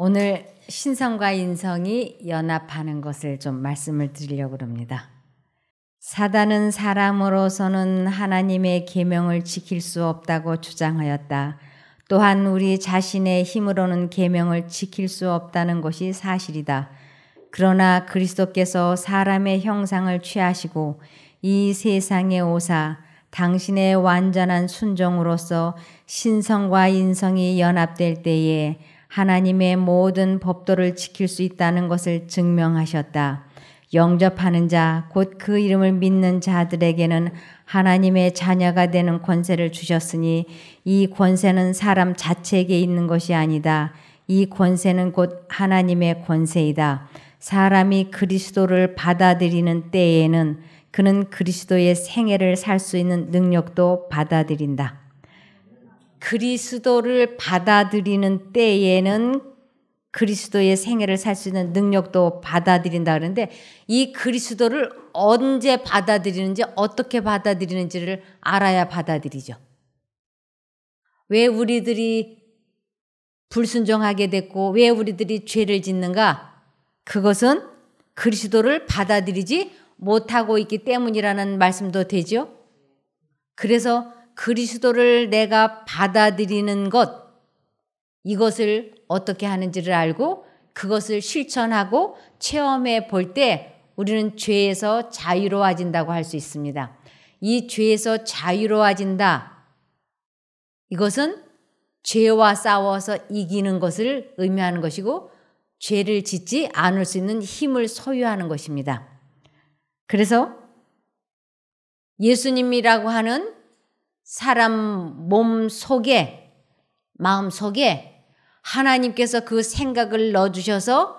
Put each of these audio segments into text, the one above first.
오늘 신성과 인성이 연합하는 것을 좀 말씀을 드리려고 합니다. 사단은 사람으로서는 하나님의 계명을 지킬 수 없다고 주장하였다. 또한 우리 자신의 힘으로는 계명을 지킬 수 없다는 것이 사실이다. 그러나 그리스도께서 사람의 형상을 취하시고 이 세상에 오사 당신의 완전한 순종으로서 신성과 인성이 연합될 때에 하나님의 모든 법도를 지킬 수 있다는 것을 증명하셨다. 영접하는 자, 곧 그 이름을 믿는 자들에게는 하나님의 자녀가 되는 권세를 주셨으니 이 권세는 사람 자체에게 있는 것이 아니다. 이 권세는 곧 하나님의 권세이다. 사람이 그리스도를 받아들이는 때에는 그는 그리스도의 생애를 살 수 있는 능력도 받아들인다. 그리스도를 받아들이는 때에는 그리스도의 생애를 살 수 있는 능력도 받아들인다 그러는데 이 그리스도를 언제 받아들이는지 어떻게 받아들이는지를 알아야 받아들이죠. 왜 우리들이 불순종하게 됐고 왜 우리들이 죄를 짓는가? 그것은 그리스도를 받아들이지 못하고 있기 때문이라는 말씀도 되죠. 그래서 그리스도를 내가 받아들이는 것, 이것을 어떻게 하는지를 알고 그것을 실천하고 체험해 볼 때 우리는 죄에서 자유로워진다고 할 수 있습니다. 이 죄에서 자유로워진다. 이것은 죄와 싸워서 이기는 것을 의미하는 것이고 죄를 짓지 않을 수 있는 힘을 소유하는 것입니다. 그래서 예수님이라고 하는 사람 몸 속에 마음 속에 하나님께서 그 생각을 넣어 주셔서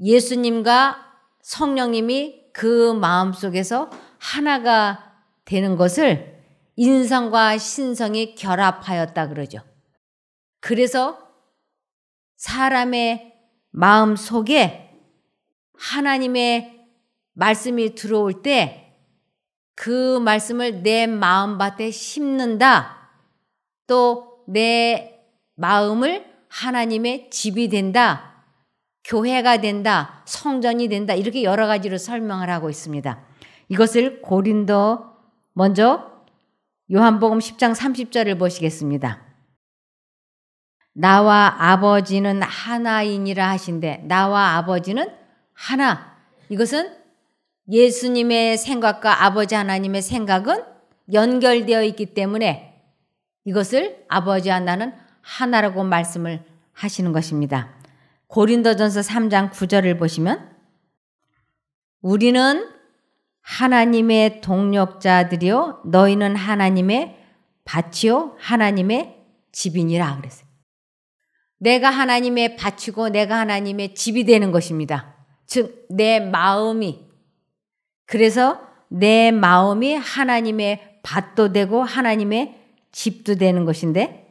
예수님과 성령님이 그 마음 속에서 하나가 되는 것을 인성과 신성이 결합하였다 그러죠. 그래서 사람의 마음 속에 하나님의 말씀이 들어올 때그 말씀을 내 마음밭에 심는다. 또 내 마음을 하나님의 집이 된다. 교회가 된다. 성전이 된다. 이렇게 여러 가지로 설명을 하고 있습니다. 이것을 고린도 먼저 요한복음 10장 30절을 보시겠습니다. 나와 아버지는 하나이니라 하신데 나와 아버지는 하나. 이것은 예수님의 생각과 아버지 하나님의 생각은 연결되어 있기 때문에 이것을 아버지 와나는 하나라고 말씀을 하시는 것입니다. 고린도전서 3장 9절을 보시면 우리는 하나님의 동력자들이요 너희는 하나님의 밭이요 하나님의 집이니라 그랬어요. 내가 하나님의 밭이고 내가 하나님의 집이 되는 것입니다. 즉 내 마음이 그래서 내 마음이 하나님의 밭도 되고 하나님의 집도 되는 것인데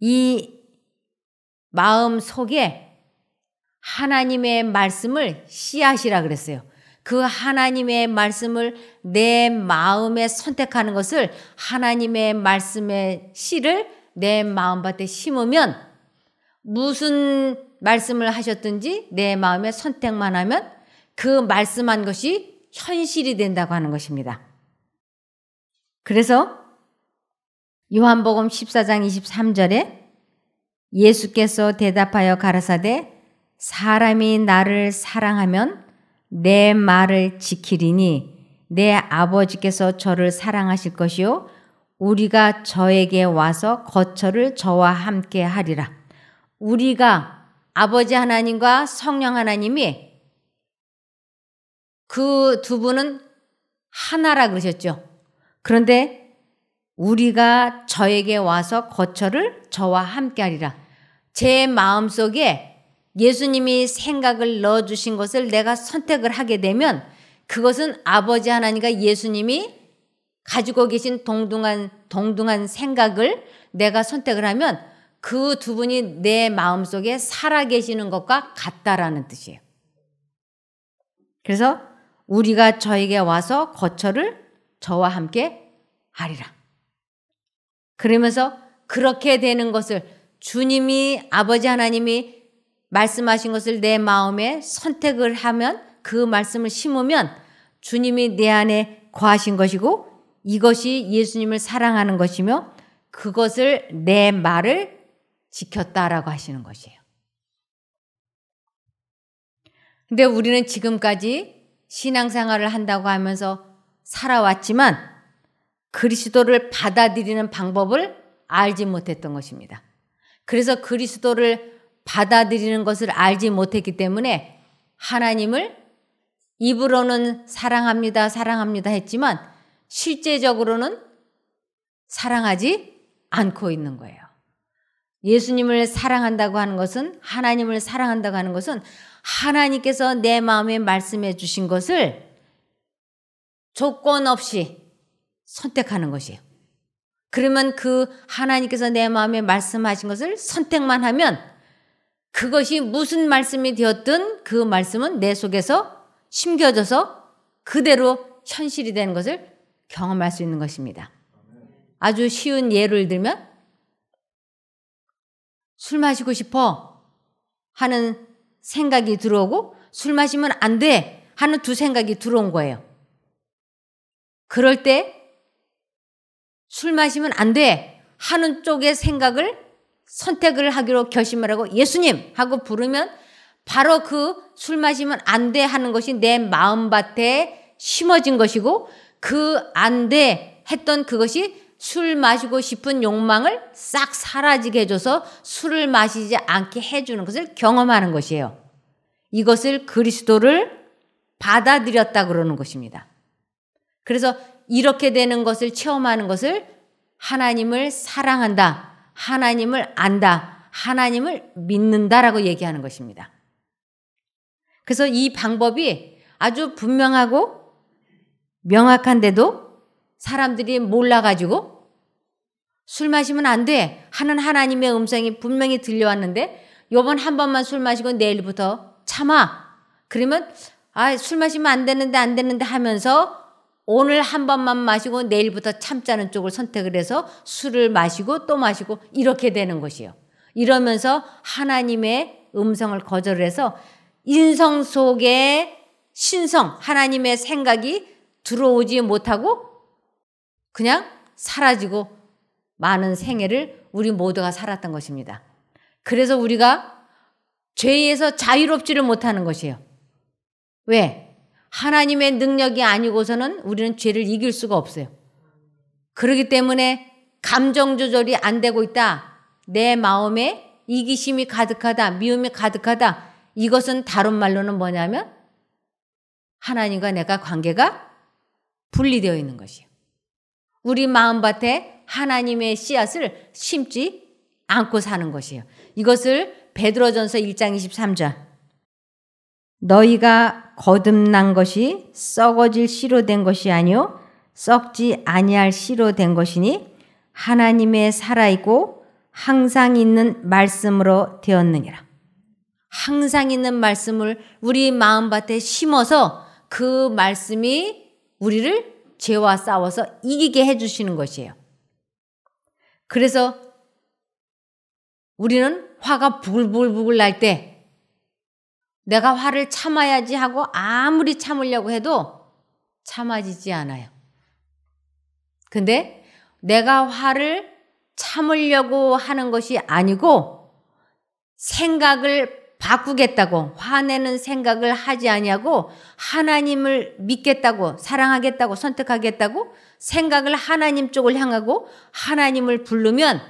이 마음 속에 하나님의 말씀을 씨앗이라 그랬어요. 그 하나님의 말씀을 내 마음에 선택하는 것을 하나님의 말씀의 씨를 내 마음밭에 심으면 무슨 말씀을 하셨든지 내마음의 선택만 하면 그 말씀한 것이 현실이 된다고 하는 것입니다. 그래서 요한복음 14장 23절에 예수께서 대답하여 가라사대 사람이 나를 사랑하면 내 말을 지키리니 내 아버지께서 저를 사랑하실 것이요 우리가 저에게 와서 거처를 저와 함께 하리라. 우리가 아버지 하나님과 성령 하나님이 그두 분은 하나라 그러셨죠. 그런데 우리가 저에게 와서 거처를 저와 함께 하리라. 제 마음 속에 예수님이 생각을 넣어주신 것을 내가 선택을 하게 되면 그것은 아버지 하나님과 예수님이 가지고 계신 동등한, 동등한 생각을 내가 선택을 하면 그 두 분이 내 마음 속에 살아계시는 것과 같다라는 뜻이에요. 그래서 우리가 저에게 와서 거처를 저와 함께 하리라. 그러면서 그렇게 되는 것을 주님이 아버지 하나님이 말씀하신 것을 내 마음에 선택을 하면 그 말씀을 심으면 주님이 내 안에 거하신 것이고 이것이 예수님을 사랑하는 것이며 그것을 내 말을 지켰다라고 하시는 것이에요. 근데 우리는 지금까지 신앙생활을 한다고 하면서 살아왔지만 그리스도를 받아들이는 방법을 알지 못했던 것입니다. 그래서 그리스도를 받아들이는 것을 알지 못했기 때문에 하나님을 입으로는 사랑합니다, 사랑합니다 했지만 실제적으로는 사랑하지 않고 있는 거예요. 예수님을 사랑한다고 하는 것은 하나님을 사랑한다고 하는 것은 하나님께서 내 마음에 말씀해 주신 것을 조건 없이 선택하는 것이에요. 그러면 그 하나님께서 내 마음에 말씀하신 것을 선택만 하면 그것이 무슨 말씀이 되었든 그 말씀은 내 속에서 심겨져서 그대로 현실이 되는 것을 경험할 수 있는 것입니다. 아주 쉬운 예를 들면 술 마시고 싶어 하는 생각이 들어오고 술 마시면 안 돼 하는 두 생각이 들어온 거예요. 그럴 때 술 마시면 안 돼 하는 쪽의 생각을 선택을 하기로 결심을 하고 예수님 하고 부르면 바로 그 술 마시면 안 돼 하는 것이 내 마음밭에 심어진 것이고 그 안 돼 했던 그것이 술 마시고 싶은 욕망을 싹 사라지게 해줘서 술을 마시지 않게 해주는 것을 경험하는 것이에요. 이것을 그리스도를 받아들였다 그러는 것입니다. 그래서 이렇게 되는 것을 체험하는 것을 하나님을 사랑한다, 하나님을 안다, 하나님을 믿는다라고 얘기하는 것입니다. 그래서 이 방법이 아주 분명하고 명확한데도 사람들이 몰라가지고 술 마시면 안 돼. 하는 하나님의 음성이 분명히 들려왔는데 요번 한 번만 술 마시고 내일부터 참아. 그러면 아, 술 마시면 안 되는데 안 되는데 하면서 오늘 한 번만 마시고 내일부터 참자는 쪽을 선택을 해서 술을 마시고 또 마시고 이렇게 되는 것이요. 이러면서 하나님의 음성을 거절해서 인성 속에 신성, 하나님의 생각이 들어오지 못하고 그냥 사라지고 많은 생애를 우리 모두가 살았던 것입니다. 그래서 우리가 죄에서 자유롭지를 못하는 것이에요. 왜? 하나님의 능력이 아니고서는 우리는 죄를 이길 수가 없어요. 그러기 때문에 감정 조절이 안 되고 있다. 내 마음에 이기심이 가득하다. 미움이 가득하다. 이것은 다른 말로는 뭐냐면 하나님과 내가 관계가 분리되어 있는 것이에요. 우리 마음밭에 하나님의 씨앗을 심지 않고 사는 것이에요. 이것을 베드로전서 1장 23절. 너희가 거듭난 것이 썩어질 씨로 된 것이 아니요 썩지 아니할 씨로 된 것이니 하나님의 살아 있고 항상 있는 말씀으로 되었느니라. 항상 있는 말씀을 우리 마음밭에 심어서 그 말씀이 우리를 죄와 싸워서 이기게 해주시는 것이에요. 그래서 우리는 화가 부글부글 날때 내가 화를 참아야지 하고 아무리 참으려고 해도 참아지지 않아요. 근데 내가 화를 참으려고 하는 것이 아니고 생각을 바꾸겠다고 화내는 생각을 하지 아니하고 하나님을 믿겠다고 사랑하겠다고 선택하겠다고 생각을 하나님 쪽을 향하고 하나님을 부르면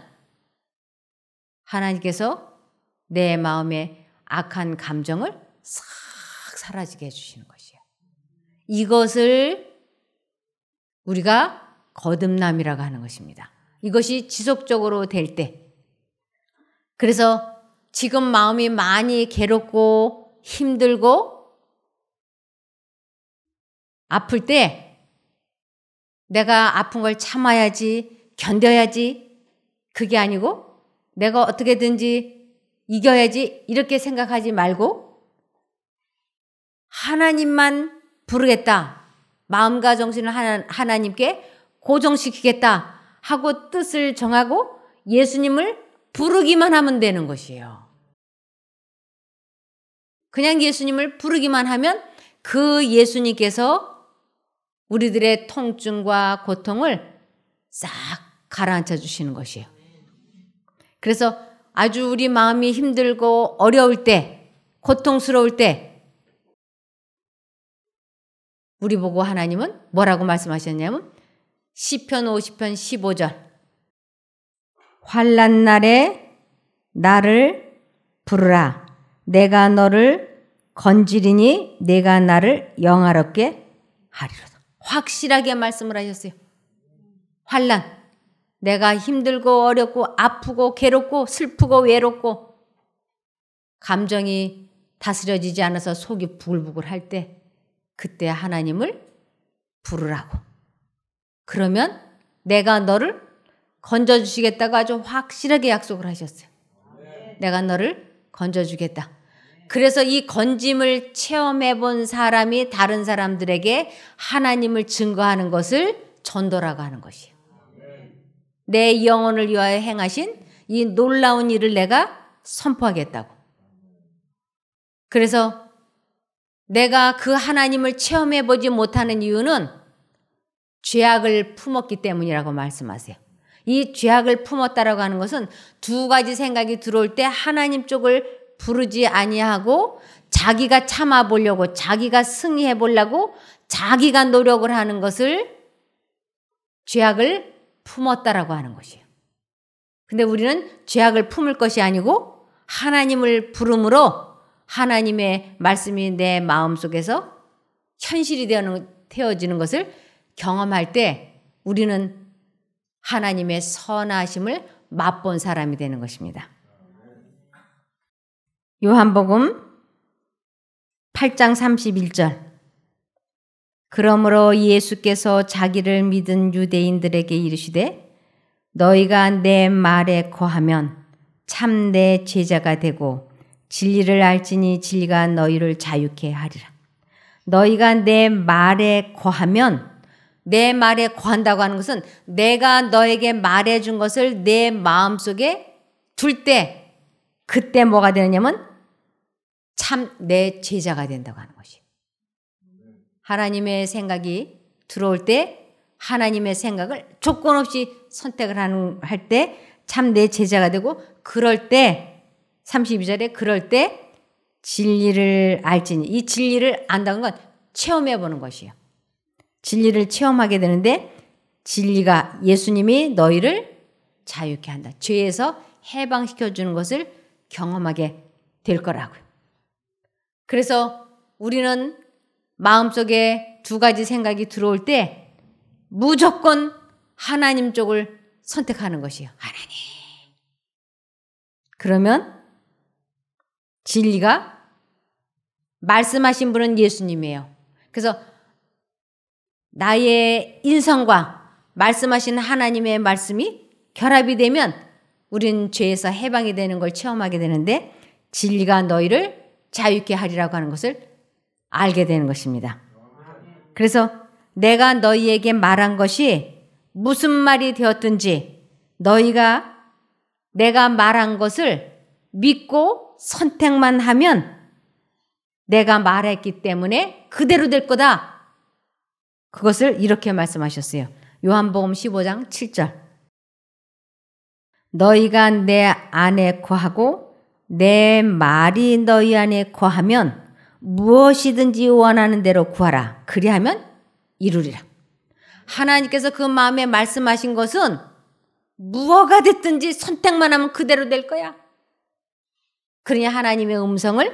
하나님께서 내 마음의 악한 감정을 싹 사라지게 해주시는 것이에요. 이것을 우리가 거듭남이라고 하는 것입니다. 이것이 지속적으로 될 때. 그래서 지금 마음이 많이 괴롭고 힘들고 아플 때 내가 아픈 걸 참아야지, 견뎌야지. 그게 아니고 내가 어떻게든지 이겨야지. 이렇게 생각하지 말고 하나님만 부르겠다. 마음과 정신을 하나, 하나님께 고정시키겠다 하고 뜻을 정하고 예수님을 부르기만 하면 되는 것이에요. 그냥 예수님을 부르기만 하면 그 예수님께서 우리들의 통증과 고통을 싹 가라앉혀 주시는 것이에요. 그래서 아주 우리 마음이 힘들고 어려울 때, 고통스러울 때, 우리 보고 하나님은 뭐라고 말씀하셨냐면 시편 50편 15절 환란 날에 나를 부르라 내가 너를 건지리니 내가 나를 영화롭게 하리로다. 확실하게 말씀을 하셨어요. 환란. 내가 힘들고 어렵고 아프고 괴롭고 슬프고 외롭고 감정이 다스려지지 않아서 속이 부글부글 할때 그때 하나님을 부르라고. 그러면 내가 너를 건져주시겠다고 아주 확실하게 약속을 하셨어요. 내가 너를 건져주겠다. 그래서 이 건짐을 체험해 본 사람이 다른 사람들에게 하나님을 증거하는 것을 전도라고 하는 것이에요. 내 영혼을 위하여 행하신 이 놀라운 일을 내가 선포하겠다고. 그래서 내가 그 하나님을 체험해 보지 못하는 이유는 죄악을 품었기 때문이라고 말씀하세요. 이 죄악을 품었다라고 하는 것은 두 가지 생각이 들어올 때 하나님 쪽을 부르지 아니하고 자기가 참아 보려고 자기가 승리해 보려고 자기가 노력을 하는 것을 죄악을 품었다라고 하는 것이에요. 근데 우리는 죄악을 품을 것이 아니고 하나님을 부름으로 하나님의 말씀이 내 마음 속에서 현실이 되어지는 것을 경험할 때 우리는 하나님의 선하심을 맛본 사람이 되는 것입니다. 요한복음 8장 31절. 그러므로 예수께서 자기를 믿은 유대인들에게 이르시되 너희가 내 말에 거하면 참 내 제자가 되고 진리를 알지니 진리가 너희를 자유케 하리라. 너희가 내 말에 거하면 내 말에 거한다고 하는 것은 내가 너에게 말해준 것을 내 마음속에 둘 때 그때 뭐가 되느냐면 참내 제자가 된다고 하는 것이. 하나님의 생각이 들어올 때 하나님의 생각을 조건 없이 선택을 하는 할 때 참 내 제자가 되고 그럴 때 32절에 그럴 때 진리를 알지니 이 진리를 안다는 건 체험해 보는 것이에요. 진리를 체험하게 되는데 진리가 예수님이 너희를 자유케 한다. 죄에서 해방시켜 주는 것을 경험하게 될 거라고요. 그래서 우리는 마음속에 두 가지 생각이 들어올 때 무조건 하나님 쪽을 선택하는 것이요. 하나님. 그러면 진리가 말씀하신 분은 예수님이에요. 그래서 나의 인성과 말씀하신 하나님의 말씀이 결합이 되면 우린 죄에서 해방이 되는 걸 체험하게 되는데 진리가 너희를 자유케 하리라고 하는 것을 알게 되는 것입니다. 그래서 내가 너희에게 말한 것이 무슨 말이 되었든지 너희가 내가 말한 것을 믿고 선택만 하면 내가 말했기 때문에 그대로 될 거다. 그것을 이렇게 말씀하셨어요. 요한복음 15장 7절. 너희가 내 안에 거하고 내 말이 너희 안에 거하면 무엇이든지 원하는 대로 구하라. 그리하면 이루리라. 하나님께서 그 마음에 말씀하신 것은 무엇가 됐든지 선택만 하면 그대로 될 거야. 그러니 하나님의 음성을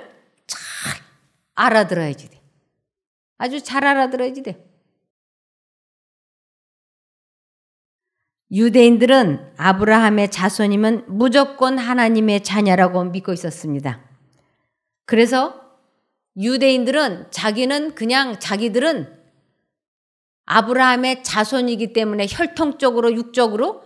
잘 알아들어야지 돼. 아주 잘 알아들어야지 돼. 유대인들은 아브라함의 자손이면 무조건 하나님의 자녀라고 믿고 있었습니다. 그래서 유대인들은 자기는 그냥 자기들은 아브라함의 자손이기 때문에 혈통적으로 육적으로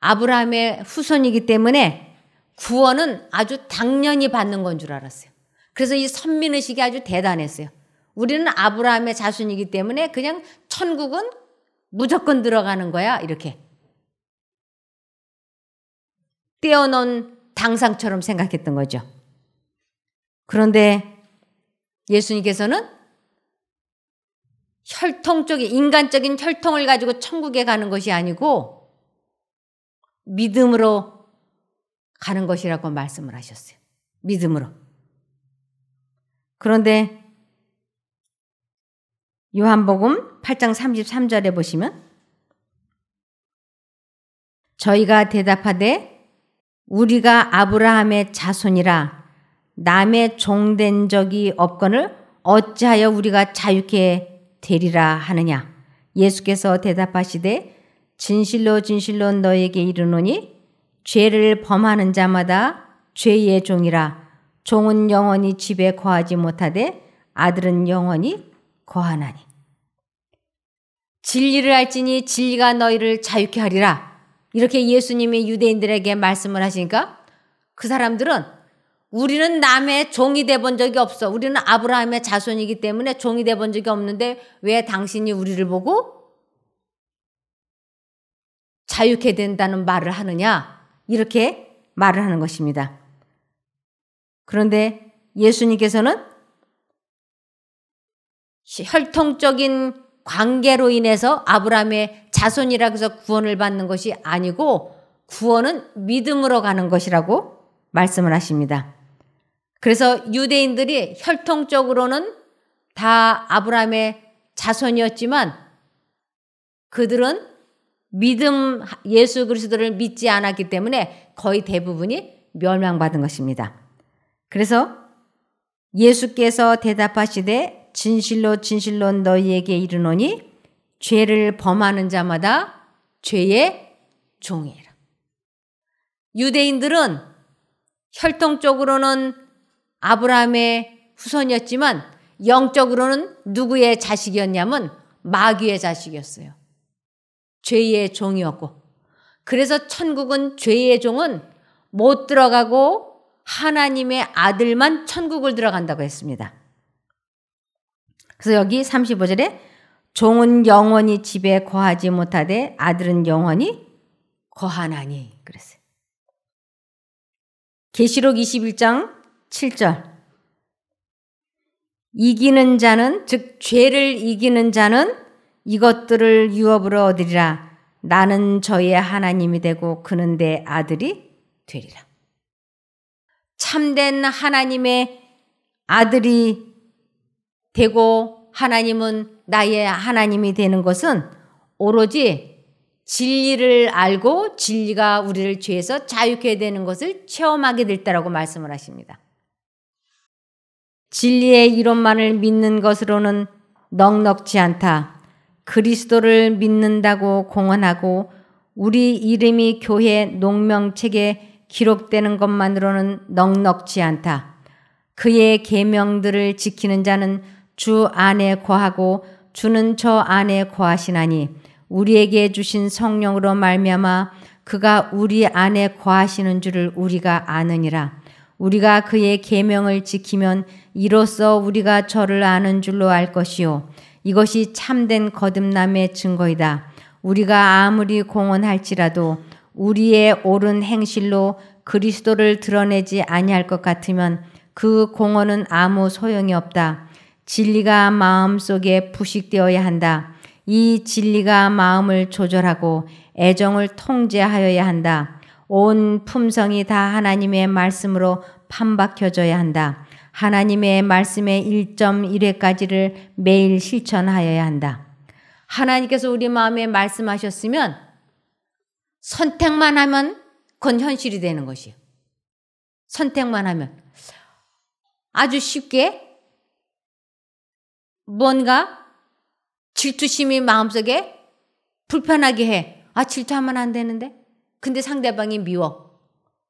아브라함의 후손이기 때문에 구원은 아주 당연히 받는 건 줄 알았어요. 그래서 이 선민의식이 아주 대단했어요. 우리는 아브라함의 자손이기 때문에 그냥 천국은 무조건 들어가는 거야. 이렇게. 떼어놓은 당상처럼 생각했던 거죠. 그런데 예수님께서는 혈통적인, 인간적인 혈통을 가지고 천국에 가는 것이 아니고 믿음으로 가는 것이라고 말씀을 하셨어요. 믿음으로. 그런데 요한복음 8장 33절에 보시면 저희가 대답하되 우리가 아브라함의 자손이라 남의 종된 적이 없거늘 어찌하여 우리가 자유케 되리라 하느냐 예수께서 대답하시되 진실로 진실로 너에게 이르노니 죄를 범하는 자마다 죄의 종이라 종은 영원히 집에 거하지 못하되 아들은 영원히 거하나니 진리를 알지니 진리가 너희를 자유케 하리라. 이렇게 예수님이 유대인들에게 말씀을 하시니까 그 사람들은 우리는 남의 종이 돼 본 적이 없어. 우리는 아브라함의 자손이기 때문에 종이 돼 본 적이 없는데 왜 당신이 우리를 보고 자유케 된다는 말을 하느냐? 이렇게 말을 하는 것입니다. 그런데 예수님께서는 혈통적인 관계로 인해서 아브라함의 자손이라 해서 구원을 받는 것이 아니고 구원은 믿음으로 가는 것이라고 말씀을 하십니다. 그래서 유대인들이 혈통적으로는 다 아브라함의 자손이었지만 그들은 믿음 예수 그리스도를 믿지 않았기 때문에 거의 대부분이 멸망받은 것입니다. 그래서 예수께서 대답하시되 진실로 진실로 너희에게 이르노니 죄를 범하는 자마다 죄의 종이라. 유대인들은 혈통적으로는 아브라함의 후손이었지만 영적으로는 누구의 자식이었냐면 마귀의 자식이었어요. 죄의 종이었고. 그래서 천국은 죄의 종은 못 들어가고 하나님의 아들만 천국을 들어간다고 했습니다. 그래서 여기 35절에 종은 영원히 집에 거하지 못하되 아들은 영원히 거하나니 그랬어요. 계시록 21장 7절 이기는 자는 즉 죄를 이기는 자는 이것들을 유업으로 얻으리라 나는 저의 하나님이 되고 그는 내 아들이 되리라 참된 하나님의 아들이 되고 하나님은 나의 하나님이 되는 것은 오로지 진리를 알고 진리가 우리를 죄에서 자유케 되는 것을 체험하게 될다라고 말씀을 하십니다. 진리의 이론만을 믿는 것으로는 넉넉지 않다. 그리스도를 믿는다고 공언하고 우리 이름이 교회 농명책에 기록되는 것만으로는 넉넉지 않다. 그의 계명들을 지키는 자는 주 안에 거하고 주는 저 안에 거하시나니 우리에게 주신 성령으로 말미암아 그가 우리 안에 거하시는 줄을 우리가 아느니라. 우리가 그의 계명을 지키면 이로써 우리가 저를 아는 줄로 알 것이요. 이것이 참된 거듭남의 증거이다. 우리가 아무리 공언할지라도 우리의 옳은 행실로 그리스도를 드러내지 아니할 것 같으면 그 공언은 아무 소용이 없다. 진리가 마음 속에 부식되어야 한다. 이 진리가 마음을 조절하고 애정을 통제하여야 한다. 온 품성이 다 하나님의 말씀으로 판박혀져야 한다. 하나님의 말씀의 1.1회까지를 매일 실천하여야 한다. 하나님께서 우리 마음에 말씀하셨으면 선택만 하면 그건 현실이 되는 것이에요. 선택만 하면 아주 쉽게 뭔가 질투심이 마음속에 불편하게 해. 아, 질투하면 안 되는데? 근데 상대방이 미워.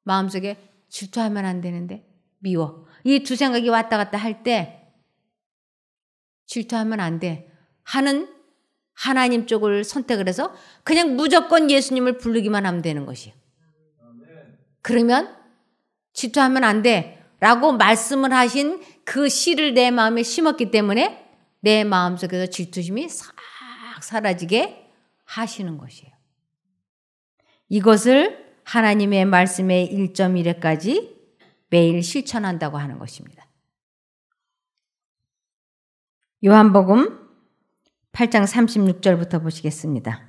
마음속에 질투하면 안 되는데? 미워. 이 두 생각이 왔다 갔다 할 때, 질투하면 안 돼. 하는 하나님 쪽을 선택을 해서 그냥 무조건 예수님을 부르기만 하면 되는 것이에요. 그러면 질투하면 안 돼. 라고 말씀을 하신 그 씨를 내 마음에 심었기 때문에 내 마음속에서 질투심이 싹 사라지게 하시는 것이에요. 이것을 하나님의 말씀의 1.1회까지 매일 실천한다고 하는 것입니다. 요한복음 8장 36절부터 보시겠습니다.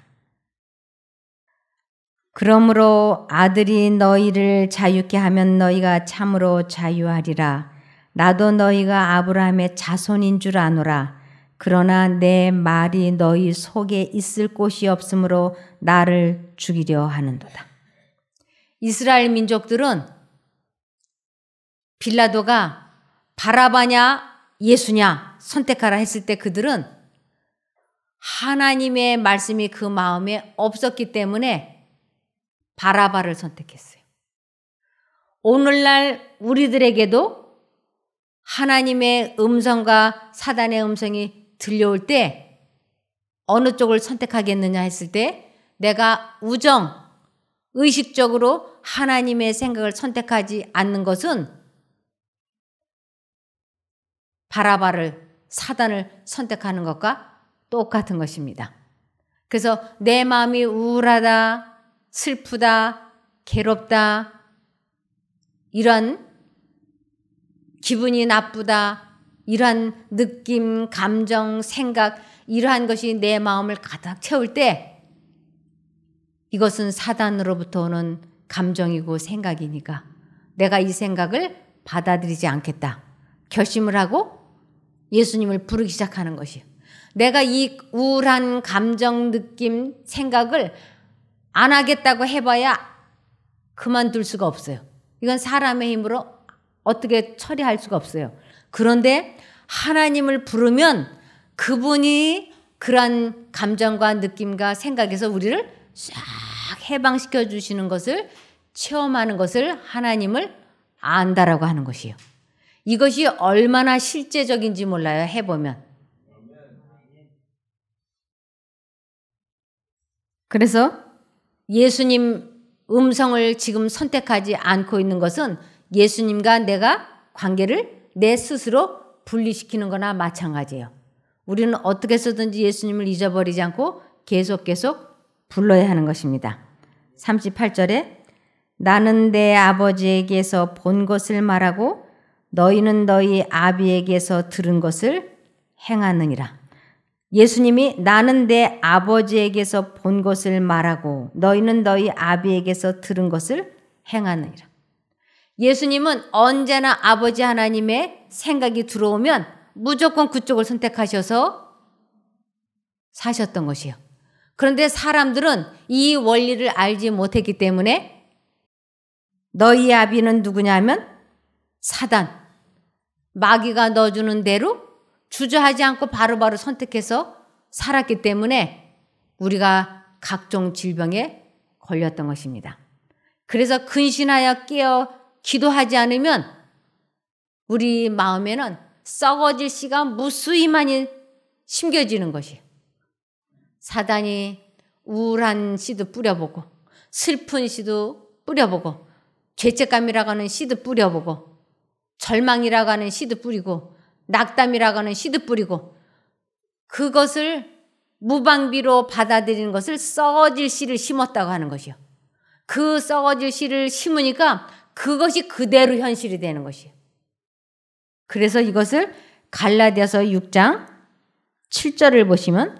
그러므로 아들이 너희를 자유케 하면 너희가 참으로 자유하리라. 나도 너희가 아브라함의 자손인 줄 아노라. 그러나 내 말이 너희 속에 있을 곳이 없으므로 나를 죽이려 하는도다. 이스라엘 민족들은 빌라도가 바라바냐 예수냐 선택하라 했을 때 그들은 하나님의 말씀이 그 마음에 없었기 때문에 바라바를 선택했어요. 오늘날 우리들에게도 하나님의 음성과 사단의 음성이 들려올 때 어느 쪽을 선택하겠느냐 했을 때 내가 우정, 의식적으로 하나님의 생각을 선택하지 않는 것은 바라바를, 사단을 선택하는 것과 똑같은 것입니다. 그래서 내 마음이 우울하다, 슬프다, 괴롭다, 이런 기분이 나쁘다, 이러한 느낌, 감정, 생각, 이러한 것이 내 마음을 가득 채울 때 이것은 사단으로부터 오는 감정이고 생각이니까 내가 이 생각을 받아들이지 않겠다. 결심을 하고 예수님을 부르기 시작하는 것이 요 내가 이 우울한 감정, 느낌, 생각을 안 하겠다고 해봐야 그만둘 수가 없어요. 이건 사람의 힘으로 어떻게 처리할 수가 없어요. 그런데 하나님을 부르면 그분이 그러한 감정과 느낌과 생각에서 우리를 싹 해방시켜 주시는 것을 체험하는 것을 하나님을 안다라고 하는 것이요. 이것이 얼마나 실제적인지 몰라요. 해보면. 그래서 예수님 음성을 지금 선택하지 않고 있는 것은 예수님과 내가 관계를 내 스스로 분리시키는 거나 마찬가지예요. 우리는 어떻게 해서든지 예수님을 잊어버리지 않고 계속 계속 불러야 하는 것입니다. 38절에 나는 내 아버지에게서 본 것을 말하고 너희는 너희 아비에게서 들은 것을 행하느니라. 예수님이 나는 내 아버지에게서 본 것을 말하고 너희는 너희 아비에게서 들은 것을 행하느니라. 예수님은 언제나 아버지 하나님의 생각이 들어오면 무조건 그쪽을 선택하셔서 사셨던 것이요. 그런데 사람들은 이 원리를 알지 못했기 때문에 너희 아비는 누구냐면 사단, 마귀가 넣어주는 대로 주저하지 않고 바로바로 바로 선택해서 살았기 때문에 우리가 각종 질병에 걸렸던 것입니다. 그래서 근신하여 깨어 기도하지 않으면 우리 마음에는 썩어질 씨가 무수히 많이 심겨지는 것이. 사단이 우울한 씨도 뿌려보고, 슬픈 씨도 뿌려보고, 죄책감이라고 하는 씨도 뿌려보고, 절망이라고 하는 씨도 뿌리고, 낙담이라고 하는 씨도 뿌리고, 그것을 무방비로 받아들이는 것을 썩어질 씨를 심었다고 하는 것이요. 그 썩어질 씨를 심으니까 그것이 그대로 현실이 되는 것이에요. 그래서 이것을 갈라디아서 6장 7절을 보시면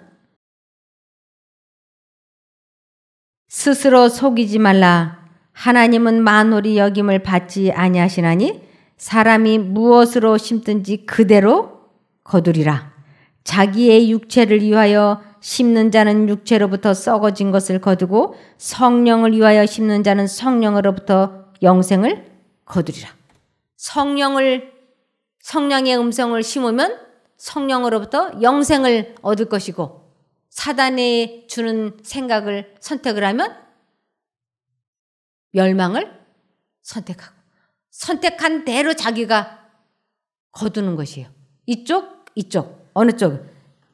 스스로 속이지 말라 하나님은 만홀이 여김을 받지 아니하시나니 사람이 무엇으로 심든지 그대로 거두리라 자기의 육체를 위하여 심는 자는 육체로부터 썩어진 것을 거두고 성령을 위하여 심는 자는 성령으로부터 영생을 거두리라. 성령을 성령의 음성을 심으면 성령으로부터 영생을 얻을 것이고 사단에 주는 생각을 선택을 하면 멸망을 선택하고 선택한 대로 자기가 거두는 것이에요. 이쪽 이쪽 어느 쪽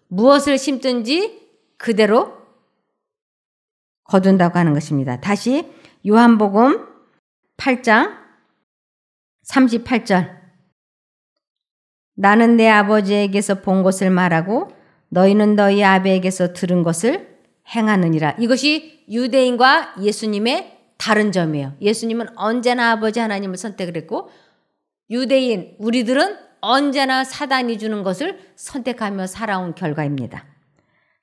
무엇을 심든지 그대로 거둔다고 하는 것입니다. 다시 요한복음 8장 38절 나는 내 아버지에게서 본 것을 말하고 너희는 너희 아베에게서 들은 것을 행하느니라. 이것이 유대인과 예수님의 다른 점이에요. 예수님은 언제나 아버지 하나님을 선택을 했고 유대인 우리들은 언제나 사단이 주는 것을 선택하며 살아온 결과입니다.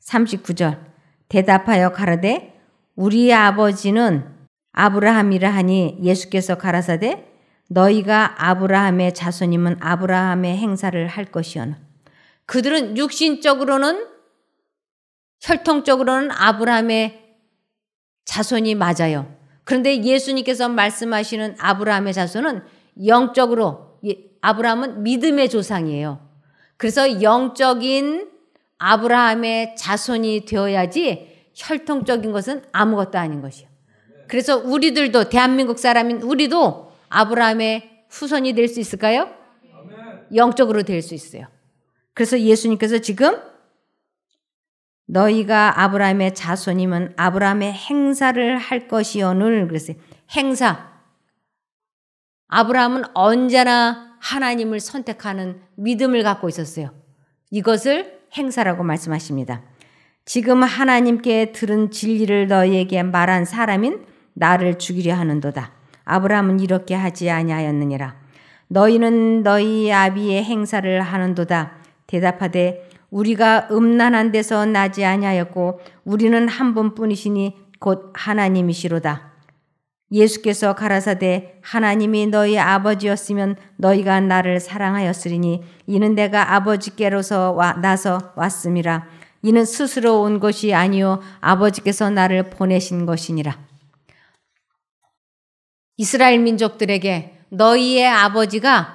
39절 대답하여 가르되 우리 아버지는 아브라함이라 하니 예수께서 가라사대 너희가 아브라함의 자손이면 아브라함의 행사를 할 것이오나 그들은 육신적으로는 혈통적으로는 아브라함의 자손이 맞아요. 그런데 예수님께서 말씀하시는 아브라함의 자손은 영적으로 예, 아브라함은 믿음의 조상이에요. 그래서 영적인 아브라함의 자손이 되어야지 혈통적인 것은 아무것도 아닌 것이요. 그래서 우리들도 대한민국 사람인 우리도 아브라함의 후손이 될 수 있을까요? 영적으로 될 수 있어요. 그래서 예수님께서 지금 너희가 아브라함의 자손이면 아브라함의 행사를 할 것이오늘 그랬어요. 행사. 아브라함은 언제나 하나님을 선택하는 믿음을 갖고 있었어요. 이것을 행사라고 말씀하십니다. 지금 하나님께 들은 진리를 너희에게 말한 사람인 나를 죽이려 하는도다. 아브라함은 이렇게 하지 아니하였느니라. 너희는 너희 아비의 행사를 하는도다. 대답하되 우리가 음란한 데서 나지 아니하였고 우리는 한 분뿐이시니 곧 하나님이시로다. 예수께서 가라사대 하나님이 너희 아버지였으면 너희가 나를 사랑하였으리니 이는 내가 아버지께로서 와, 나서 왔음이라 이는 스스로 온 것이 아니요 아버지께서 나를 보내신 것이니라. 이스라엘 민족들에게 너희의 아버지가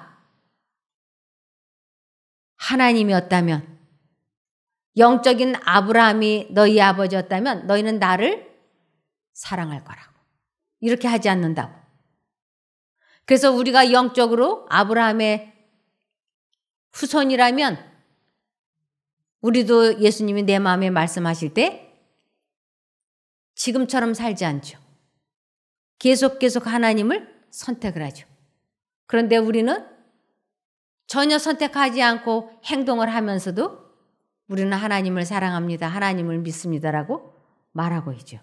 하나님이었다면 영적인 아브라함이 너희 아버지였다면 너희는 나를 사랑할 거라고. 이렇게 하지 않는다고. 그래서 우리가 영적으로 아브라함의 후손이라면 우리도 예수님이 내 마음에 말씀하실 때 지금처럼 살지 않죠. 계속 계속 하나님을 선택을 하죠. 그런데 우리는 전혀 선택하지 않고 행동을 하면서도 우리는 하나님을 사랑합니다. 하나님을 믿습니다라고 말하고 있죠.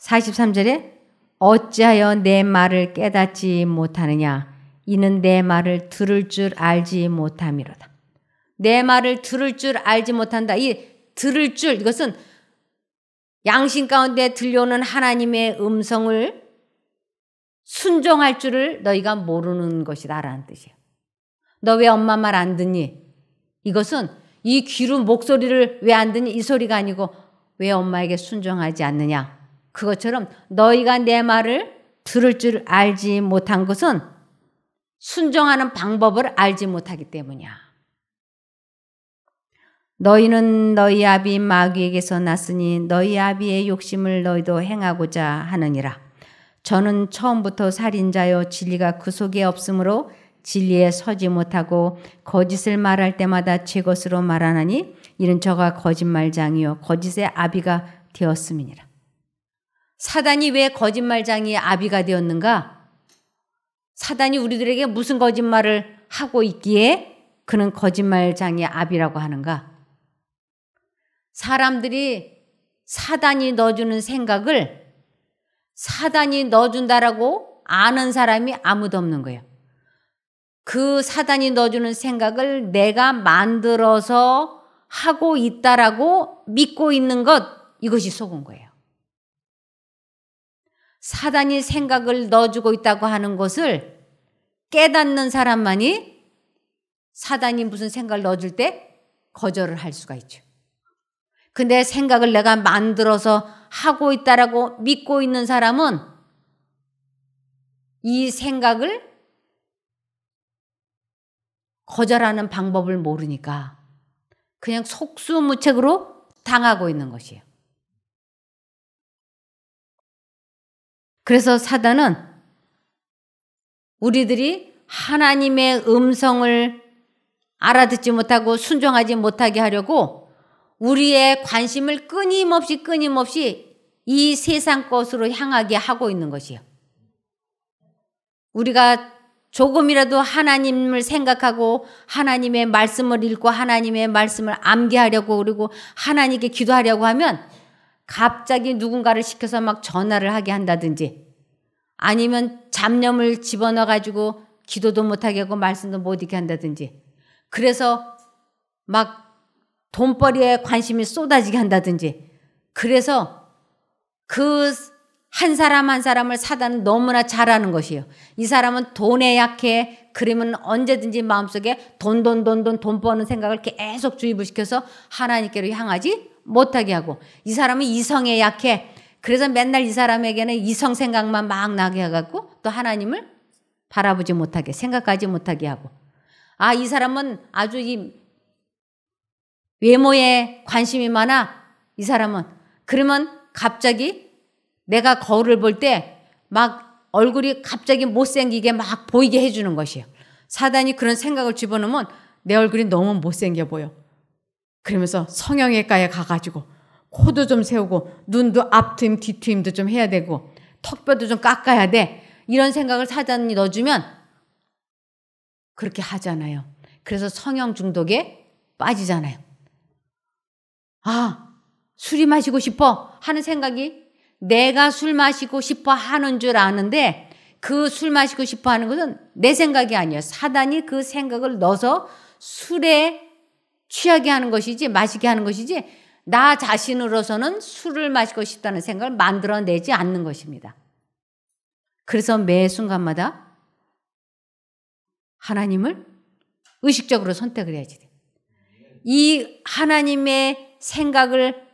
43절에 어찌하여 내 말을 깨닫지 못하느냐 이는 내 말을 들을 줄 알지 못함이로다. 내 말을 들을 줄 알지 못한다. 이 들을 줄 이것은 양심 가운데 들려오는 하나님의 음성을 순종할 줄을 너희가 모르는 것이다라는 뜻이에요. 너 왜 엄마 말 안 듣니? 이것은 이 귀로 목소리를 왜 안 듣니? 이 소리가 아니고 왜 엄마에게 순종하지 않느냐? 그것처럼 너희가 내 말을 들을 줄 알지 못한 것은 순종하는 방법을 알지 못하기 때문이야. 너희는 너희 아비 마귀에게서 났으니 너희 아비의 욕심을 너희도 행하고자 하느니라. 저는 처음부터 살인자여 진리가 그 속에 없으므로 진리에 서지 못하고 거짓을 말할 때마다 제 것으로 말하나니 이는 저가 거짓말장이요 거짓의 아비가 되었음이니라. 사단이 왜 거짓말장이 아비가 되었는가? 사단이 우리들에게 무슨 거짓말을 하고 있기에 그는 거짓말장이 아비라고 하는가? 사람들이 사단이 넣어주는 생각을 사단이 넣어준다라고 아는 사람이 아무도 없는 거예요. 그 사단이 넣어주는 생각을 내가 만들어서 하고 있다라고 믿고 있는 것, 이것이 속은 거예요. 사단이 생각을 넣어주고 있다고 하는 것을 깨닫는 사람만이 사단이 무슨 생각을 넣어줄 때 거절을 할 수가 있죠. 근데 그 생각을 내가 만들어서 하고 있다라고 믿고 있는 사람은 이 생각을 거절하는 방법을 모르니까 그냥 속수무책으로 당하고 있는 것이에요. 그래서 사단은 우리들이 하나님의 음성을 알아듣지 못하고 순종하지 못하게 하려고 우리의 관심을 끊임없이 끊임없이 이 세상 것으로 향하게 하고 있는 것이요. 우리가 조금이라도 하나님을 생각하고 하나님의 말씀을 읽고 하나님의 말씀을 암기하려고 그리고 하나님께 기도하려고 하면 갑자기 누군가를 시켜서 막 전화를 하게 한다든지 아니면 잡념을 집어넣어 가지고 기도도 못하게 하고 말씀도 못 읽게 한다든지 그래서 막 돈벌이에 관심이 쏟아지게 한다든지. 그래서 그 한 사람 한 사람을 사단은 너무나 잘하는 것이에요. 이 사람은 돈에 약해. 그러면 언제든지 마음속에 돈, 돈, 돈, 돈, 돈 버는 생각을 계속 주입을 시켜서 하나님께로 향하지 못하게 하고. 이 사람은 이성에 약해. 그래서 맨날 이 사람에게는 이성 생각만 막 나게 해갖고 또 하나님을 바라보지 못하게, 생각하지 못하게 하고. 아, 이 사람은 아주 이 외모에 관심이 많아 이 사람은 그러면 갑자기 내가 거울을 볼 때 막 얼굴이 갑자기 못생기게 막 보이게 해주는 것이에요. 사단이 그런 생각을 집어넣으면 내 얼굴이 너무 못생겨 보여. 그러면서 성형외과에 가가지고 코도 좀 세우고 눈도 앞트임 뒤트임도 좀 해야 되고 턱뼈도 좀 깎아야 돼. 이런 생각을 사단이 넣어주면 그렇게 하잖아요. 그래서 성형 중독에 빠지잖아요. 아, 술이 마시고 싶어 하는 생각이 내가 술 마시고 싶어 하는 줄 아는데 그 술 마시고 싶어 하는 것은 내 생각이 아니에요 사단이 그 생각을 넣어서 술에 취하게 하는 것이지 마시게 하는 것이지 나 자신으로서는 술을 마시고 싶다는 생각을 만들어내지 않는 것입니다. 그래서 매 순간마다 하나님을 의식적으로 선택을 해야지 돼. 이 하나님의 생각을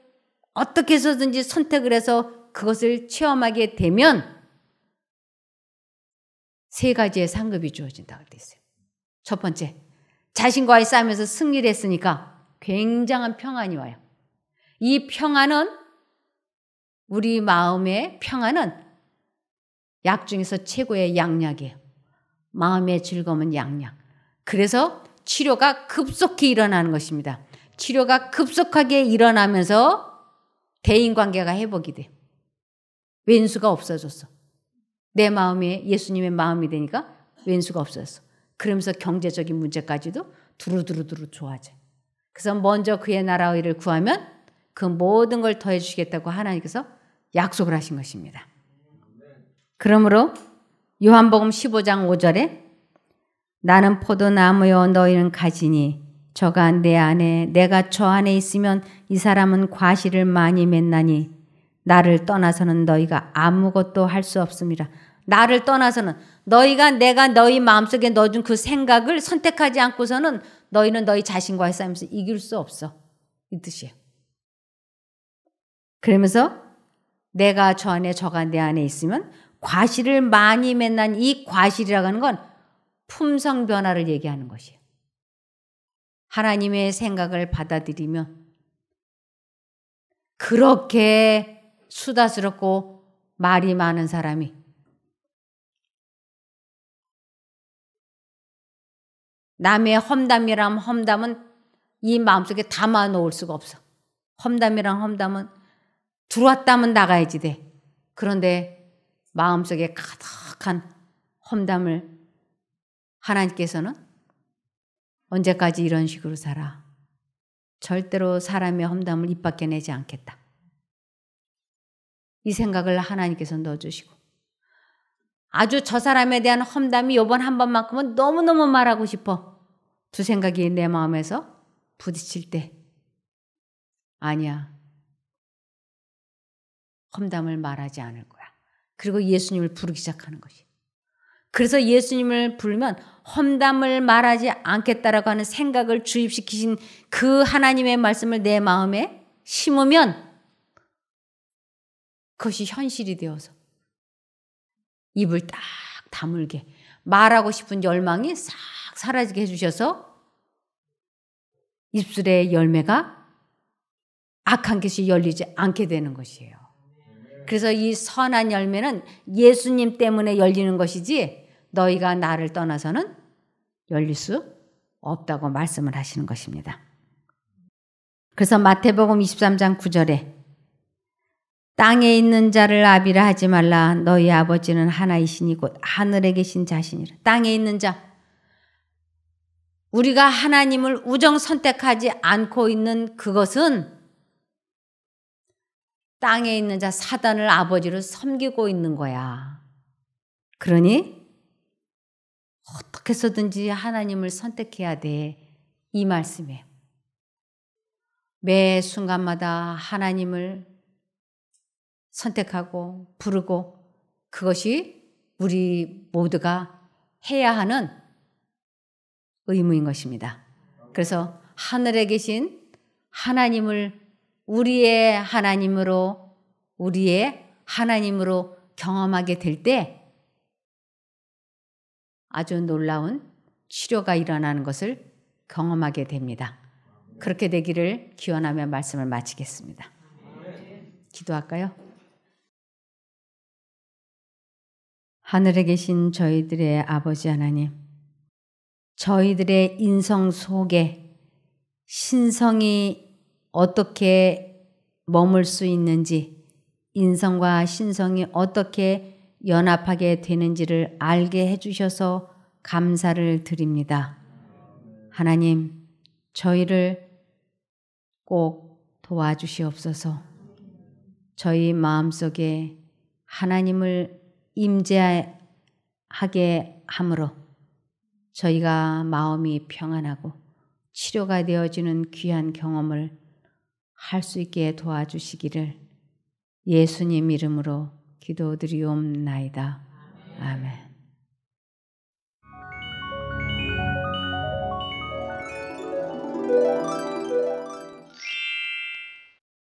어떻게 해서든지 선택을 해서 그것을 체험하게 되면 세 가지의 상급이 주어진다고 되어 있어요. 첫 번째, 자신과의 싸움에서 승리를 했으니까 굉장한 평안이 와요. 이 평안은 우리 마음의 평안은 약 중에서 최고의 양약이에요. 마음의 즐거움은 양약. 그래서 치료가 급속히 일어나는 것입니다. 치료가 급속하게 일어나면서 대인관계가 회복이 돼. 왼수가 없어졌어. 내 마음이 예수님의 마음이 되니까 왼수가 없어졌어. 그러면서 경제적인 문제까지도 두루두루두루 좋아져. 그래서 먼저 그의 나라의 일을 구하면 그 모든 걸 더해 주시겠다고 하나님께서 약속을 하신 것입니다. 그러므로 요한복음 15장 5절에 나는 포도나무요 너희는 가지니 저가 내 안에 내가 저 안에 있으면 이 사람은 과실을 많이 맺나니 나를 떠나서는 너희가 아무것도 할 수 없습니다. 나를 떠나서는 너희가 내가 너희 마음속에 넣어준 그 생각을 선택하지 않고서는 너희는 너희 자신과의 싸움에서 이길 수 없어. 이 뜻이에요. 그러면서 내가 저 안에 저가 내 안에 있으면 과실을 많이 맺는 이 과실이라고 하는 건 품성 변화를 얘기하는 것이에요. 하나님의 생각을 받아들이면 그렇게 수다스럽고 말이 많은 사람이 남의 험담이란 험담은 이 마음속에 담아 놓을 수가 없어. 험담이란 험담은 들어왔다면 나가야지 돼. 그런데 마음속에 가득한 험담을 하나님께서는 언제까지 이런 식으로 살아? 절대로 사람의 험담을 입 밖에 내지 않겠다. 이 생각을 하나님께서 넣어주시고 아주 저 사람에 대한 험담이 요번 한 번만큼은 너무너무 말하고 싶어. 두 생각이 내 마음에서 부딪힐 때 아니야. 험담을 말하지 않을 거야. 그리고 예수님을 부르기 시작하는 것이. 그래서 예수님을 부르면 험담을 말하지 않겠다라고 하는 생각을 주입시키신 그 하나님의 말씀을 내 마음에 심으면 그것이 현실이 되어서 입을 딱 다물게 말하고 싶은 열망이 싹 사라지게 해주셔서 입술의 열매가 악한 것이 열리지 않게 되는 것이에요. 그래서 이 선한 열매는 예수님 때문에 열리는 것이지 너희가 나를 떠나서는 열릴 수 없다고 말씀을 하시는 것입니다. 그래서 마태복음 23장 9절에 땅에 있는 자를 아비라 하지 말라 너희 아버지는 하나이시니 곧 하늘에 계신 자신이라 땅에 있는 자 우리가 하나님을 우정 선택하지 않고 있는 그것은 땅에 있는 자 사단을 아버지로 섬기고 있는 거야. 그러니 어떻게 해서든지 하나님을 선택해야 돼. 이 말씀에 매 순간마다 하나님을 선택하고 부르고 그것이 우리 모두가 해야 하는 의무인 것입니다. 그래서 하늘에 계신 하나님을 우리의 하나님으로 우리의 하나님으로 경험하게 될 때 아주 놀라운 치료가 일어나는 것을 경험하게 됩니다. 그렇게 되기를 기원하며 말씀을 마치겠습니다. 기도할까요? 하늘에 계신 저희들의 아버지 하나님, 저희들의 인성 속에 신성이 어떻게 머물 수 있는지 인성과 신성이 어떻게 연합하게 되는지를 알게 해주셔서 감사를 드립니다. 하나님, 저희를 꼭 도와주시옵소서. 저희 마음속에 하나님을 임재하게 함으로 저희가 마음이 평안하고 치료가 되어지는 귀한 경험을 할수 있게 도와주시기를 예수님 이름으로 기도드리옵나이다. 아멘. 아멘.